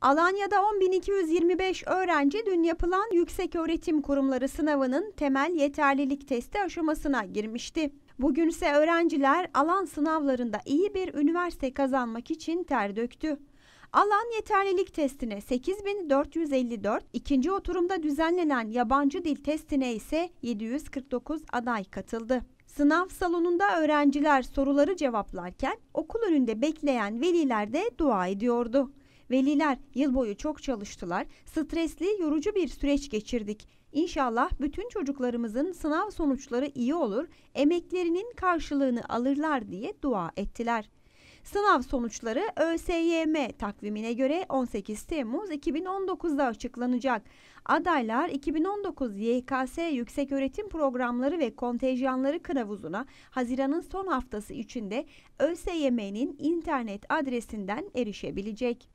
Alanya'da 10.225 öğrenci dün yapılan yüksek öğretim kurumları sınavının temel yeterlilik testi aşamasına girmişti. Bugünse öğrenciler alan sınavlarında iyi bir üniversite kazanmak için ter döktü. Alan yeterlilik testine 8454, ikinci oturumda düzenlenen yabancı dil testine ise 749 aday katıldı. Sınav salonunda öğrenciler soruları cevaplarken okul önünde bekleyen veliler de dua ediyordu. Veliler yıl boyu çok çalıştılar. Stresli, yorucu bir süreç geçirdik. İnşallah bütün çocuklarımızın sınav sonuçları iyi olur, emeklerinin karşılığını alırlar diye dua ettiler.'' Sınav sonuçları ÖSYM takvimine göre 18 Temmuz 2019'da açıklanacak. Adaylar 2019 YKS Yükseköğretim Programları ve Kontenjanları kılavuzuna Haziran'ın son haftası içinde ÖSYM'nin internet adresinden erişebilecek.